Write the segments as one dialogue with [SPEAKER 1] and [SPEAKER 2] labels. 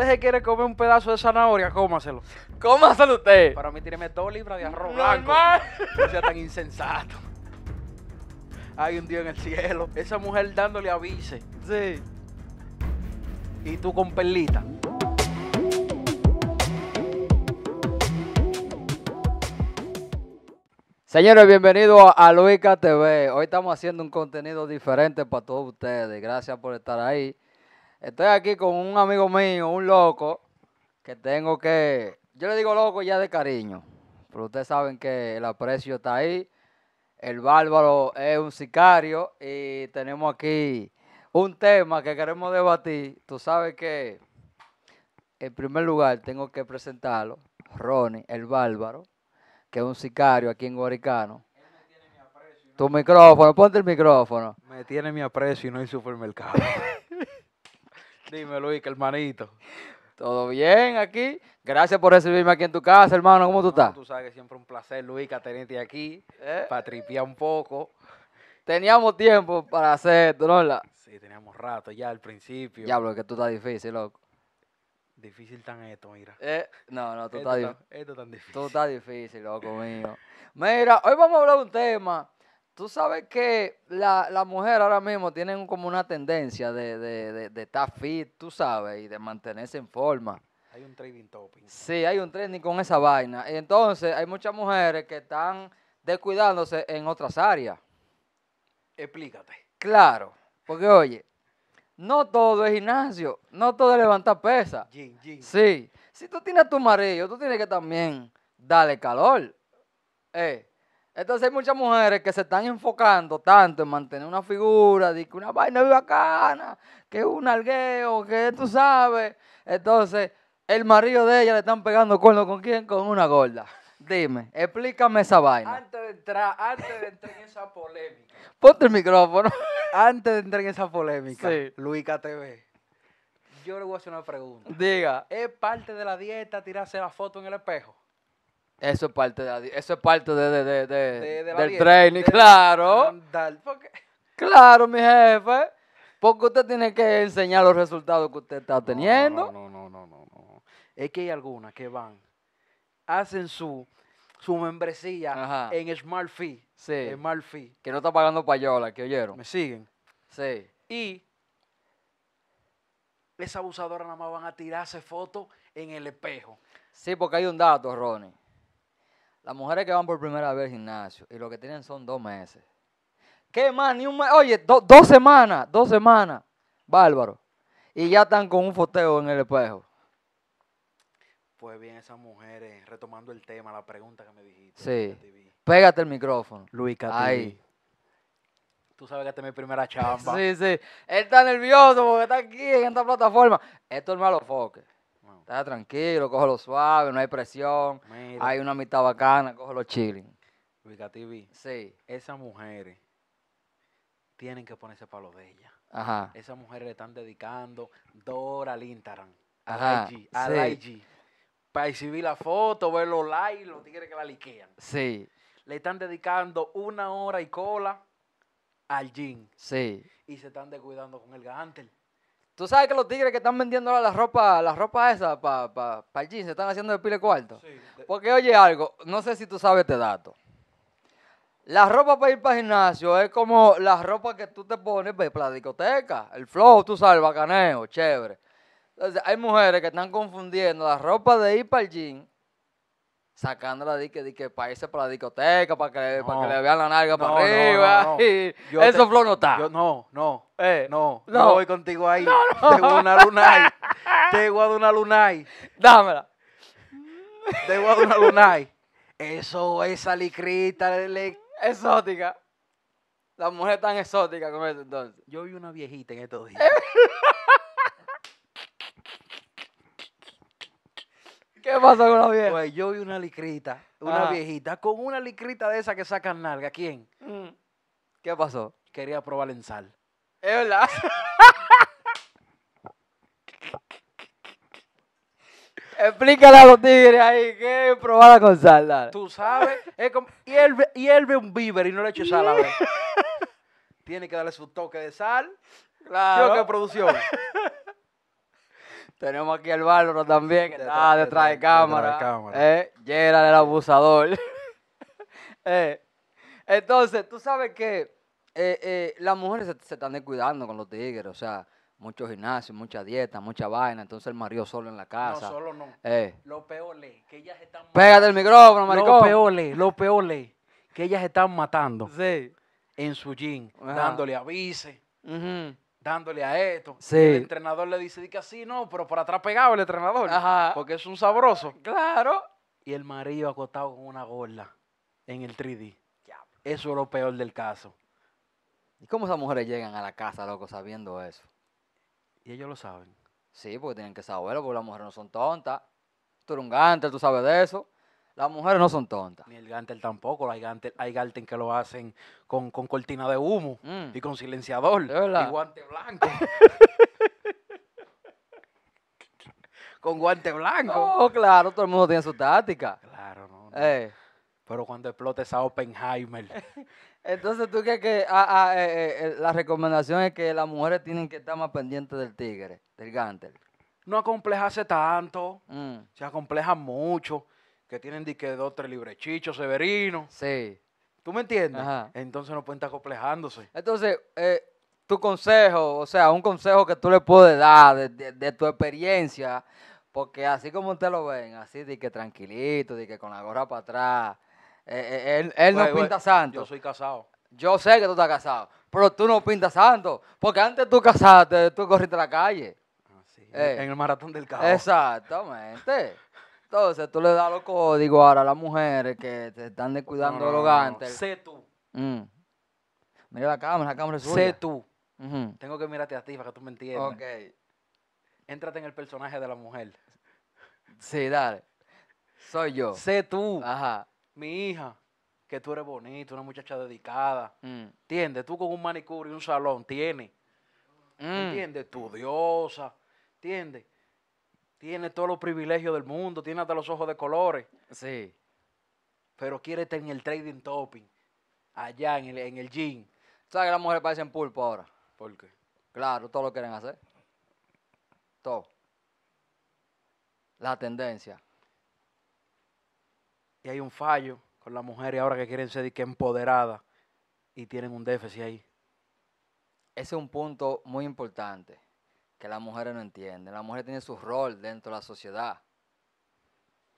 [SPEAKER 1] usted se quiere comer un pedazo de zanahoria, cómaselo. Cómaselo usted. Para mí, tíreme dos libras de arroz blanco. No sea tan insensato. Hay un Dios en el cielo. Esa mujer dándole avise. Sí. Y tú con perlita.
[SPEAKER 2] Señores, bienvenidos a Luica TV. Hoy estamos haciendo un contenido diferente para todos ustedes. Gracias por estar ahí. Estoy aquí con un amigo mío, un loco, que tengo que. Yo le digo loco ya de cariño, pero ustedes saben que el aprecio está ahí. El bárbaro es un sicario y tenemos aquí un tema que queremos debatir. Tú sabes que, en primer lugar, tengo que presentarlo, Ronnie, el bárbaro, que es un sicario aquí en Guaricano. Tu micrófono, ponte el micrófono. Me tiene mi aprecio y no hay supermercado.
[SPEAKER 1] Luis, que hermanito.
[SPEAKER 2] ¿Todo bien aquí? Gracias por recibirme aquí en tu casa, hermano. ¿Cómo tú estás? Tú
[SPEAKER 1] sabes que siempre es un placer,
[SPEAKER 2] Luica, tenerte aquí ¿Eh? para tripear un poco. Teníamos tiempo para hacer esto, ¿no? Sí, teníamos rato ya al principio. Diablo, que tú estás difícil, loco.
[SPEAKER 1] Difícil tan esto, mira.
[SPEAKER 2] Eh, no, no, tú estás difícil.
[SPEAKER 1] Esto tan difícil.
[SPEAKER 2] Tú estás difícil, loco mío. Mira, hoy vamos a hablar de un tema Tú sabes que la, la mujer ahora mismo tienen como una tendencia de, de, de, estar fit, tú sabes, y de mantenerse en forma.
[SPEAKER 1] Hay un trading topping.
[SPEAKER 2] Sí, hay un trading con esa vaina. Entonces, hay muchas mujeres que están descuidándose en otras áreas. Explícate. Claro, porque oye, no todo es gimnasio, no todo es levantar pesas. Sí, si tú tienes tu marido, tú tienes que también darle calor. Eh, entonces hay muchas mujeres que se están enfocando tanto en mantener una figura, de que una vaina es bacana, que es un algueo, que tú sabes. Entonces, el marido de ella le están pegando cuerno con quién? Con una gorda. Dime, explícame esa vaina.
[SPEAKER 1] Antes de entrar, antes de entrar en esa polémica.
[SPEAKER 2] Ponte el micrófono. Antes de entrar en esa polémica, sí. Luica TV.
[SPEAKER 1] Yo le voy a hacer una pregunta. Diga. ¿Es parte de la dieta tirarse la foto en el espejo?
[SPEAKER 2] Eso es parte, de, eso es parte de, del training, claro. Claro, mi jefe. Porque usted tiene que enseñar los resultados que usted está teniendo. No, no, no,
[SPEAKER 1] no, no. Es que hay algunas que van, hacen su, su membresía en Smart Fee.
[SPEAKER 2] Sí. Smart Fee. Que no está pagando payola, que oyeron. Me siguen. Sí.
[SPEAKER 1] Y esa abusadora nada más van a tirarse fotos en el espejo.
[SPEAKER 2] Sí, porque hay un dato, Ronnie. Las mujeres que van por primera vez al gimnasio y lo que tienen son dos meses. ¿Qué más? Ni un mes. Oye, dos semanas, dos semanas. Bárbaro. Y ya están con un foteo en el espejo.
[SPEAKER 1] Pues bien, esas mujeres, retomando el tema, la pregunta que me dijiste.
[SPEAKER 2] Sí. Pégate el micrófono. Luis Ahí. Tú sabes que esta es mi primera chamba. sí, sí. Él está nervioso porque está aquí en esta plataforma. Esto es malo foque. Está tranquilo, lo suave, no hay presión. Hay una mitad bacana, cógelo chilling.
[SPEAKER 1] Vika TV. Sí. Esas mujeres tienen que ponerse para lo de ellas. Ajá. Esas mujeres le están dedicando dos horas al Instagram,
[SPEAKER 2] Ajá. al IG, IG.
[SPEAKER 1] Para exhibir la foto, ver los likes, los tigres que la liquean. Sí. Le están dedicando una hora y cola al jean. Sí. Y se están descuidando con el gantel.
[SPEAKER 2] Tú sabes que los tigres que están vendiendo la ropa, la ropa esa para pa, el jean se están haciendo de pile cuarto. Porque oye algo, no sé si tú sabes este dato. La ropa para ir para el gimnasio es como la ropa que tú te pones para, la discoteca. El flojo, tú sabes, el bacaneo, chévere. Entonces, hay mujeres que están confundiendo la ropa de ir para el jean sacándola de que, de que para irse para la discoteca, para que, para que le vean la narga para arriba. eso no está. Yo,
[SPEAKER 1] no, no, eh, no, no. voy contigo
[SPEAKER 2] ahí. Te voy una lunay. te voy una
[SPEAKER 1] lunay. Dámela. Te voy una lunay. Eso es alicrita, Exótica.
[SPEAKER 2] Las mujeres tan exóticas como eso
[SPEAKER 1] entonces. Yo vi una viejita en estos días.
[SPEAKER 2] ¿Qué pasó con la vieja? Pues
[SPEAKER 1] yo vi una licrita, una viejita, con una licrita de esa que sacan nalga. ¿Quién? Mm. ¿Qué pasó? Quería probar en sal.
[SPEAKER 2] Es verdad. Explícale a los tigres ahí que probada con sal, Tú sabes,
[SPEAKER 1] es como, hierve, un beaver y no le eche sal a ver. Tiene que darle su toque de sal. Claro. que producción.
[SPEAKER 2] Tenemos aquí al bárbaro también, que detrás de, cámara. Detrás del Eh, abusador. Eh, entonces, tú sabes que eh, eh, las mujeres se, están descuidando con los tigres, o sea, mucho gimnasio, mucha dieta, mucha vaina, entonces el marido solo en la casa. No,
[SPEAKER 1] solo no. Lo peor es que ellas están Pégate el micrófono, maricón. Lo peor es, lo que ellas están matando. Sí. En su jean, dándole avises dándole a esto. El entrenador le dice, que así no, pero por atrás pegado el entrenador. Ajá. Porque es un sabroso. Claro. Y el marido acostado con una gorla
[SPEAKER 2] en el 3D. Eso es lo peor del caso. ¿Y cómo esas mujeres llegan a la casa, loco, sabiendo eso? Y ellos lo saben. Sí, porque tienen que saberlo, porque las mujeres no son tontas. Tú tú sabes de eso. Las mujeres no son tontas. Ni el Gantel
[SPEAKER 1] tampoco. Hay Gantel, hay que lo hacen con, con cortina de humo mm. y con silenciador
[SPEAKER 2] y guante blanco. con guante blanco. Oh, claro, todo el mundo tiene su táctica. Claro, no. Eh. Pero cuando explote esa Oppenheimer. Entonces, ¿tú crees que ah, ah, eh, eh, la recomendación es que las mujeres tienen que estar más pendientes del tigre, del Gantel? No acomplejarse
[SPEAKER 1] tanto. Mm. Se acompleja mucho que tienen de que dos, tres librechichos, Severino.
[SPEAKER 2] Sí. ¿Tú me entiendes? Entonces no pueden estar complejándose. Entonces, eh, tu consejo, o sea, un consejo que tú le puedes dar de, tu experiencia, porque así como usted lo ven, así de que tranquilito, de que con la gorra para atrás, eh, eh, él, no pinta santo. Yo soy casado. Yo sé que tú estás casado, pero tú no pintas santo, porque antes tú casaste, tú corriste a la calle. Ah, en el maratón del caos. Exactamente. Entonces tú le das los códigos ahora a las mujeres que te están descuidando los gantes. Sé tú. Mm. Mira la cámara, la cámara es suya. Sé tú.
[SPEAKER 1] Tengo que mirarte a ti para que tú me entiendas. Ok. Entrate en el personaje de la mujer.
[SPEAKER 2] Sí, dale. Soy yo. Sé tú. Ajá. Mi hija,
[SPEAKER 1] que tú eres bonita, una muchacha dedicada. Mm. ¿Entiendes? Tú con un manicure y un salón tienes.
[SPEAKER 2] Mm. ¿Entiendes?
[SPEAKER 1] diosa. ¿Entiendes? tiene todos los privilegios del mundo, tiene hasta los ojos de colores. Sí. Pero quiere estar
[SPEAKER 2] en el trading topping, allá en el, en el gym. ¿Sabes que las mujeres parecen pulpo ahora? ¿Por qué? Claro, todo lo quieren hacer. Todo. La tendencia. Y hay un fallo con las
[SPEAKER 1] mujeres ahora que quieren ser que empoderadas y tienen un déficit ahí.
[SPEAKER 2] Ese es un punto muy importante que las mujeres no entienden. La mujer tiene su rol dentro de la sociedad.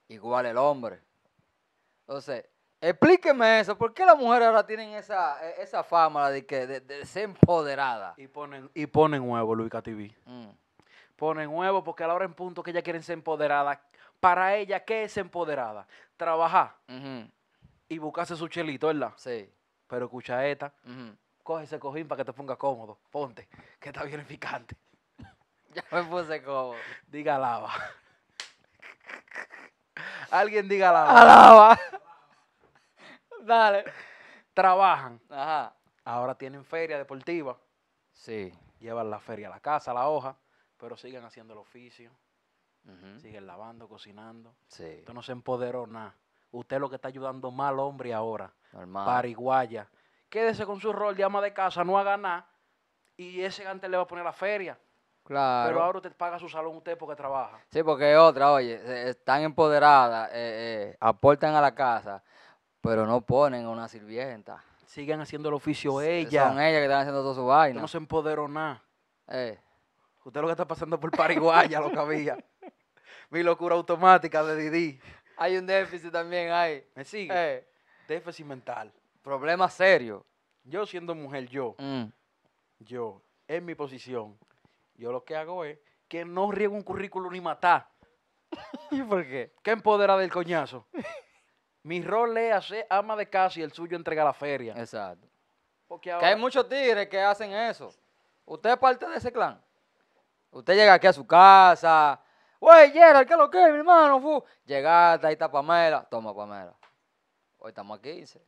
[SPEAKER 2] Igual el hombre. Entonces, explíqueme eso. ¿Por qué las mujeres ahora tienen esa, e, fama de, que, de, ser empoderadas? Y ponen,
[SPEAKER 1] y ponen huevo, Luica TV.
[SPEAKER 2] Mm. Ponen huevo porque a la hora en punto que ellas
[SPEAKER 1] quieren ser empoderadas, para ella, ¿qué es empoderada? Trabajar y buscarse su chelito, ¿verdad? Sí. Pero escucha esta, coge ese cojín para que te pongas cómodo, ponte, que está bien picante. Ya me puse como. Diga lava. Alguien diga lava. Alaba. Dale. Trabajan. Ajá. Ahora tienen feria deportiva. Sí. Llevan la feria a la casa, a la hoja, pero siguen haciendo el oficio. Siguen lavando, cocinando. Sí. Esto no se empoderó nada. Usted lo que está ayudando mal hombre ahora. Normal. Pariguaya. Quédese con su rol de ama de casa, no haga nada. Y ese antes le va a poner la feria.
[SPEAKER 2] Claro. Pero ahora
[SPEAKER 1] usted paga su salón usted porque trabaja.
[SPEAKER 2] Sí, porque otra, oye, eh, eh, están empoderadas, eh, aportan a la casa, pero no ponen una sirvienta. Siguen haciendo el oficio ella. Son ellas que están haciendo todo su vaina. no
[SPEAKER 1] se empoderó nada. Usted lo que está pasando por Paraguaya, lo que había. Mi locura automática de Didi.
[SPEAKER 2] Hay un déficit también hay. ¿Me sigue?
[SPEAKER 1] Déficit mental. Problema serio. Yo siendo mujer, yo, mm. yo, en mi posición, yo lo que hago es que no riego un currículo ni matar. ¿Y por qué? ¿Qué empodera del coñazo? Mi rol es hacer
[SPEAKER 2] ama de casa y el suyo entrega la feria. Exacto. Porque Que hay muchos tigres que hacen eso. Usted es parte de ese clan. Usted llega aquí a su casa. Güey, Gerald, ¿qué lo que es, mi hermano? Fu? Llegaste, ahí está Pamela. Toma, Pamela. Hoy estamos aquí. dice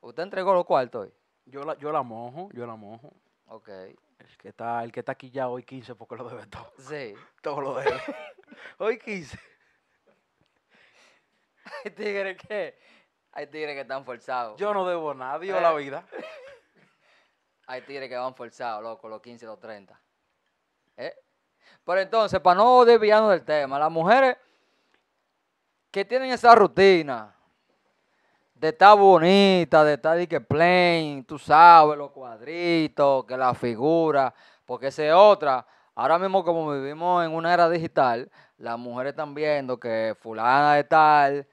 [SPEAKER 2] ¿Usted entregó los cuartos hoy? Yo yo la mojo, yo la mojo. Ok.
[SPEAKER 1] El que está, el que está aquí ya hoy 15 porque lo debe todo.
[SPEAKER 2] Sí. Todo lo debe. hoy 15. Hay tigres que, hay tigres que están forzados. Yo no debo nada, nadie la eh. vida. Hay tigres que van forzados, loco, los 15, los 30. ¿Eh? Pero entonces, para no desviarnos del tema, las mujeres que tienen esa rutina de estar bonita, de estar de que plain, tú sabes, los cuadritos, que la figura, porque esa es otra. Ahora mismo como vivimos en una era digital, las mujeres están viendo que fulana de tal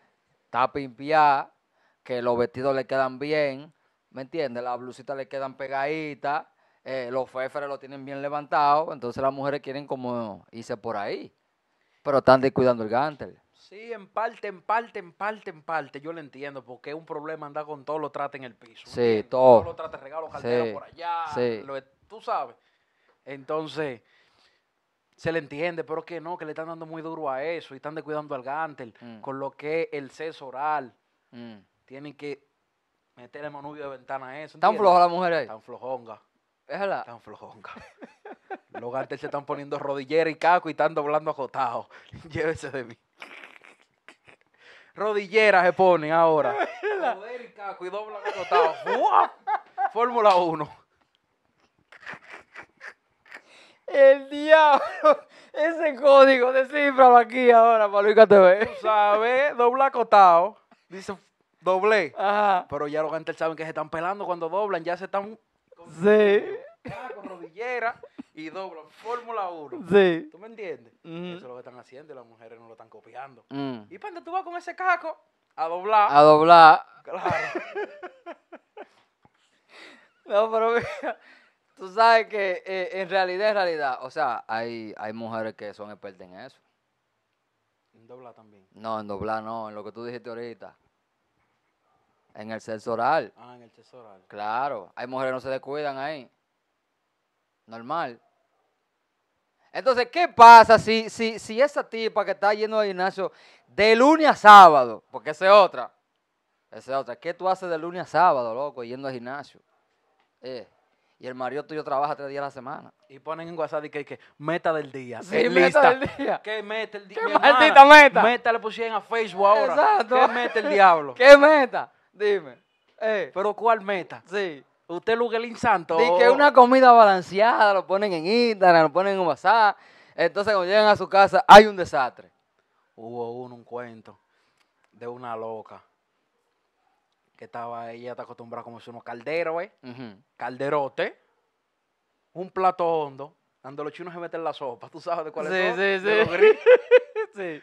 [SPEAKER 2] está pimpiada, que los vestidos le quedan bien, ¿me entiendes? Las blusitas le quedan pegaditas, eh, los feferes lo tienen bien levantado, entonces las mujeres quieren como irse por ahí, pero están descuidando el gantel.
[SPEAKER 1] Sí, en parte, en parte, en parte, en parte. Yo lo entiendo, porque es un problema andar con todo lo trate en el piso.
[SPEAKER 2] Sí, todo. Todo lo trate regalo, por allá.
[SPEAKER 1] Lo, tú sabes. Entonces, se le entiende, pero que no, que le están dando muy duro a eso y están descuidando al gantel, mm. con lo que el seso oral. Mm. Tienen que meter el manubio de ventana a eso. ¿Están flojas las mujeres ahí? Están flojongas. la... Están flojongas. Los gantes se están poniendo rodillera y caco y están doblando acotados. Llévese de mí rodillera se ponen ahora. Joder, caco, y doble acotado. Fórmula 1. El diablo. Ese código, de cifra aquí ahora para te TV. Tú sabes, dobla acotado. Dice doble. Ajá. Pero ya los gente saben que se están pelando cuando doblan, ya se están. Sí. Con rodillera y doblan Fórmula 1. Sí. ¿Tú me entiendes? Eso es lo que están haciendo y las mujeres no lo están copiando. Mm. Y cuando tú vas con ese casco a doblar. A doblar.
[SPEAKER 2] Claro. no, pero mira, tú sabes que eh, en realidad, en realidad, o sea, hay, hay mujeres que son expertas en eso.
[SPEAKER 1] En doblar también.
[SPEAKER 2] No, en doblar no, en lo que tú dijiste ahorita. En el sexo oral. Ah, en el sexo Claro, hay mujeres que no se descuidan ahí normal. Entonces, ¿qué pasa si, si, si esa tipa que está yendo al gimnasio de lunes a sábado, porque esa es otra, esa es otra, ¿qué tú haces de lunes a sábado, loco, yendo al gimnasio? Eh, y el marido tuyo trabaja tres días a la semana. Y ponen en WhatsApp y que, que meta del día. Sí, meta del día.
[SPEAKER 1] ¿Qué meta del día? maldita meta? Meta le pusieron a Facebook ahora. Exacto. ¿Qué meta el diablo? ¿Qué meta? Dime. Eh. ¿Pero cuál meta? Sí. Usted Luguelín Santo. Y que una
[SPEAKER 2] comida balanceada, lo ponen en Instagram, lo ponen en WhatsApp. Entonces cuando llegan a su casa hay un desastre.
[SPEAKER 1] Hubo uno, un cuento de una loca que estaba, ella está acostumbrada a comerse unos calderos, ¿eh? Calderote, un plato hondo, cuando los chinos se meten la sopa, tú sabes de cuál es. Sí, sí, sí. sí.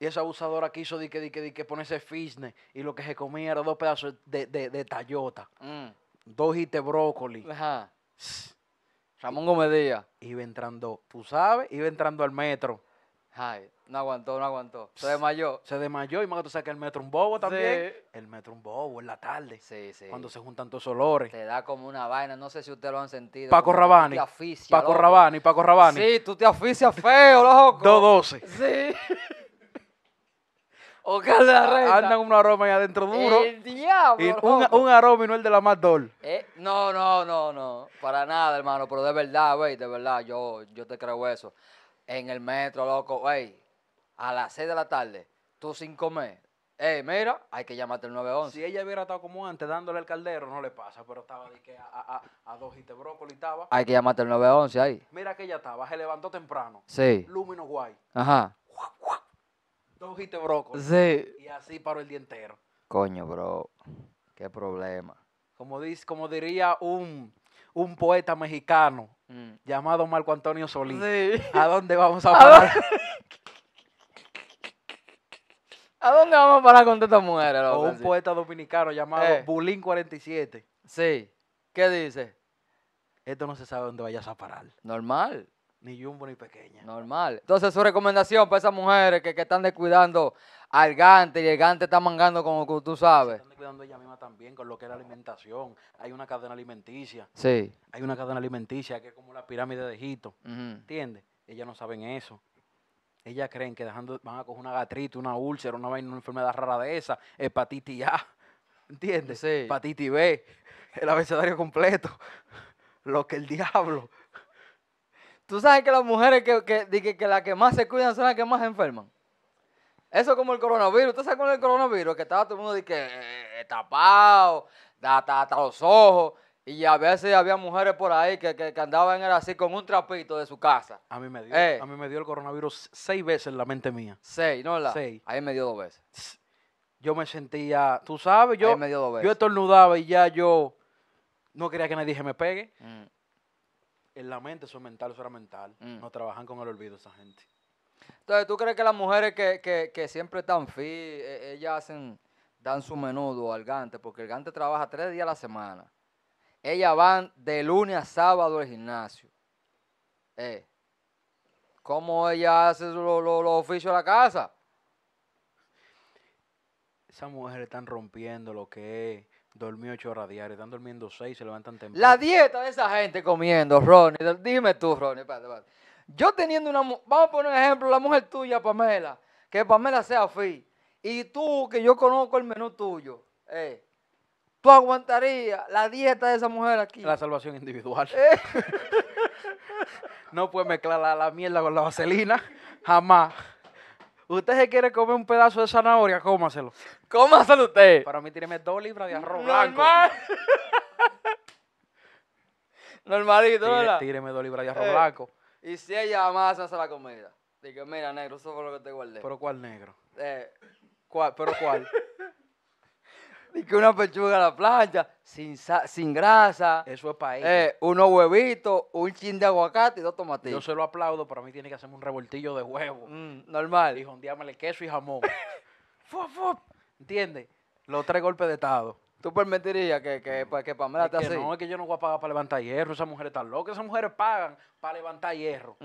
[SPEAKER 1] Y esa abusadora quiso di que, di que, di que ponerse fitness y lo que se comía era dos pedazos de, de, de tallota, mm. dos de brócoli. Ramón Gómez Díaz. Iba entrando, tú sabes, iba entrando al metro.
[SPEAKER 2] Ay, no aguantó, no aguantó. Se desmayó.
[SPEAKER 1] Se desmayó y más que tú sabes que el metro un bobo también.
[SPEAKER 2] El metro un bobo en la tarde. Sí, sí. Cuando se juntan todos olores. Te da como una vaina, no sé si ustedes lo han sentido. Paco Rabani. Te Paco Rabani, Paco Rabani. Sí, tú te asfixias
[SPEAKER 1] feo, loco. doce
[SPEAKER 2] Sí. Ojalá rey. Andan un
[SPEAKER 1] aroma ahí adentro duro. El
[SPEAKER 2] diablo. un, un,
[SPEAKER 1] aroma y no el de la más dol.
[SPEAKER 2] Eh, no, no, no, no. Para nada, hermano. Pero de verdad, wey, de verdad, yo, yo te creo eso. En el metro, loco, wey, a las 6 de la tarde, tú sin comer. Ey, eh, mira, hay que llamarte el 911. Si ella hubiera estado como antes dándole el caldero, no le pasa, pero estaba de que
[SPEAKER 1] a, a, a, dos y te brócoli estaba. Hay que llamarte
[SPEAKER 2] el 911 ahí.
[SPEAKER 1] Mira que ella estaba, se levantó temprano.
[SPEAKER 2] Sí. Lúmino guay. Ajá.
[SPEAKER 1] Sí. Y así
[SPEAKER 2] paró el día entero. Coño, bro. Qué problema.
[SPEAKER 1] Como, como diría un, poeta mexicano mm. llamado Marco Antonio Solís. ¿A dónde vamos a parar? ¿A dónde vamos a parar con estas mujeres? O un poeta dominicano llamado eh. Bulín 47. Sí. ¿Qué
[SPEAKER 2] dice? Esto no se sabe dónde vayas a parar. Normal
[SPEAKER 1] ni jumbo ni pequeña.
[SPEAKER 2] Normal. Entonces, su recomendación para esas mujeres que, están descuidando al gante y el gante está mangando como tú sabes. están
[SPEAKER 1] descuidando ella misma también con lo que es la alimentación. Hay una cadena alimenticia.
[SPEAKER 2] Sí. Hay una cadena alimenticia
[SPEAKER 1] que es como la pirámide de Egipto. ¿Entiendes? Ellas no saben eso. Ellas creen que dejando van a coger una gatrita, una úlcera, una una enfermedad rara de esa, hepatitis A. ¿Entiendes? Sí. Hepatitis B. El abecedario
[SPEAKER 2] completo. Lo que el diablo. Tú sabes que las mujeres que, que, que las que más se cuidan son las que más enferman. Eso como el coronavirus. Tú sabes con el coronavirus? Que estaba todo el mundo de que, eh, eh, eh, tapado, hasta, los ojos. Y a veces había mujeres por ahí que, andaban así con un trapito de su casa. A mí me dio,
[SPEAKER 1] a mí me dio el coronavirus seis veces en la mente mía. Seis, no la. Seis. Ahí me dio dos veces. Yo me sentía, tú sabes, yo, ahí me dio dos veces. yo estornudaba y ya yo no quería que nadie se me pegue. Mm en la mente, eso es mental, eso era mental. Mm. No trabajan con el olvido esa gente.
[SPEAKER 2] Entonces, ¿tú crees que las mujeres que, siempre están fit, e, ellas hacen, dan su menudo al gante? Porque el gante trabaja tres días a la semana. Ellas van de lunes a sábado al gimnasio. Eh, ¿Cómo ella hace los oficios de la casa?
[SPEAKER 1] Esas mujeres están rompiendo lo que es Dormí ocho horas diarias, están durmiendo seis, se levantan
[SPEAKER 2] temprano. La dieta de esa gente comiendo, Ronnie, dime tú, Ronnie, espérate, espérate. Yo teniendo una, vamos a poner un ejemplo, la mujer tuya, Pamela, que Pamela sea fit, y tú que yo conozco el menú tuyo, eh, tú aguantarías la dieta de esa mujer aquí. La
[SPEAKER 1] salvación individual. Eh. no puedes mezclar la mierda con la vaselina, jamás. Usted se quiere comer un pedazo de zanahoria, cómaselo. Cómaselo usted. Para mí tíreme dos libras de arroz blanco.
[SPEAKER 2] Normalito, ¿no? Tíreme dos libras de arroz blanco. Y si ella más hace la comida. Dice, mira, negro, eso fue lo que te guardé. ¿Pero cuál negro? Eh, ¿cuál, ¿Pero cuál? y que una pechuga a la plancha, sin, sin grasa. Eso es país. Eh, unos huevitos, un chin de aguacate y dos tomatitos. Yo se lo aplaudo, pero a mí tiene que
[SPEAKER 1] hacerme un revoltillo de huevo. Mm, un día me le queso y jamón. ¡Fup, entiendes Los tres golpes de estado. ¿Tú permitirías que, que, mm. que, te que No, es que yo no voy a pagar para levantar hierro. Esas mujeres están locas. Esas mujeres pagan para levantar hierro.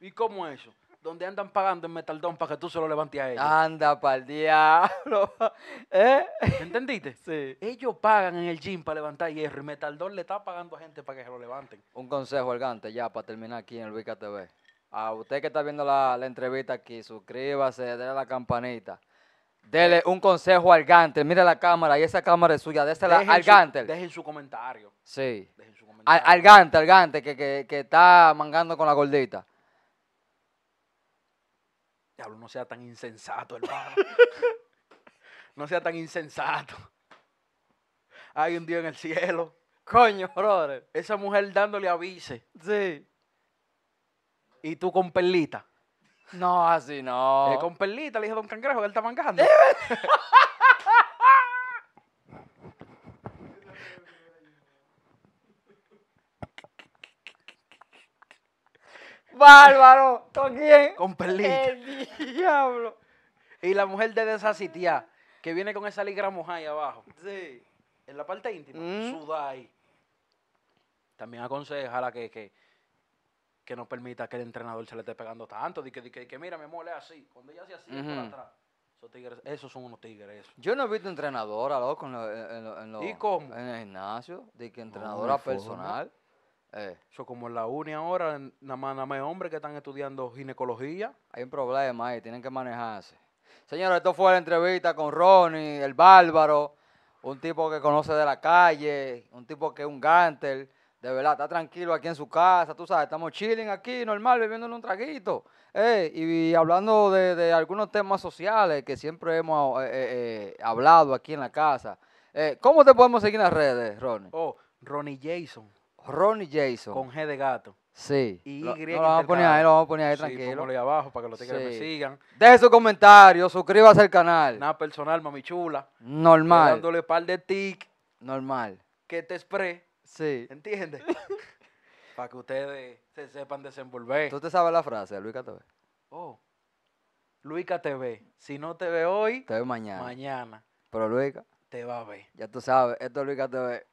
[SPEAKER 1] ¿Y cómo eso? donde andan pagando en Metaldón para que tú se lo levantes a ellos. Anda pa'l diablo. ¿Eh? ¿Entendiste? Sí. Ellos pagan en el gym para levantar hierro y Metaldón le está pagando a gente para que se lo levanten.
[SPEAKER 2] Un consejo, Argante, ya para terminar aquí en el Vica TV. A usted que está viendo la, entrevista aquí, suscríbase, déle la campanita. Dele un consejo al Gantel. Mire la cámara y esa cámara es suya. Désela dejen al su, Dejen
[SPEAKER 1] su comentario.
[SPEAKER 2] Sí. Dejen su comentario. que, que, que está mangando con la gordita
[SPEAKER 1] no sea tan insensato, hermano. no sea tan insensato. Hay un Dios en el cielo. Coño, brother. Esa mujer dándole avise. Sí. Y tú con perlita.
[SPEAKER 2] No, así
[SPEAKER 1] no. Eh, con perlita le dije a Don Cangrejo, él está mangando.
[SPEAKER 2] ¡Bárbaro! ¿Con quién? Con Perlita.
[SPEAKER 1] El diablo. Y la mujer de sitia, que viene con esa ligra mojada ahí abajo. Sí. En la parte íntima, mm. suda ahí. También aconseja que, que, que no permita que el entrenador se le esté pegando tanto. De que, que, mira, me mole así. Cuando ella hace así, por atrás. Esos, son unos tigres.
[SPEAKER 2] Yo no he visto entrenadora, loco, en, en, en, el gimnasio. De que entrenadora personal.
[SPEAKER 1] Eh. como en la UNI ahora, nada más, nada hombres que están estudiando
[SPEAKER 2] ginecología. Hay un problema ahí, tienen que manejarse. Señora, esto fue la entrevista con Ronnie, el bárbaro, un tipo que conoce de la calle, un tipo que es un gantel. De verdad, está tranquilo aquí en su casa, tú sabes, estamos chilling aquí, normal, en un traguito. Eh, y hablando de, algunos temas sociales que siempre hemos eh, eh, hablado aquí en la casa. ¿Cómo te podemos seguir en las redes, Ronnie? Oh, Ronnie Jason. Ronnie Jason. Con
[SPEAKER 1] G de gato.
[SPEAKER 2] Sí. Y no, lo vamos a poner ahí, lo vamos a poner ahí sí, tranquilo. ahí abajo para que los tigres me sigan. Deje su comentario, suscríbase al canal. Nada personal, mami chula. Normal. dándole
[SPEAKER 1] par de tic. Normal. Que te spray. Sí. ¿Entiendes? para que ustedes se sepan desenvolver. ¿Tú te sabes la frase, Luis TV? Oh.
[SPEAKER 2] Luica TV. Si no te ve hoy. Te ve mañana. Mañana. Pero Luica. Te va a ver. Ya tú sabes, esto es Luica TV.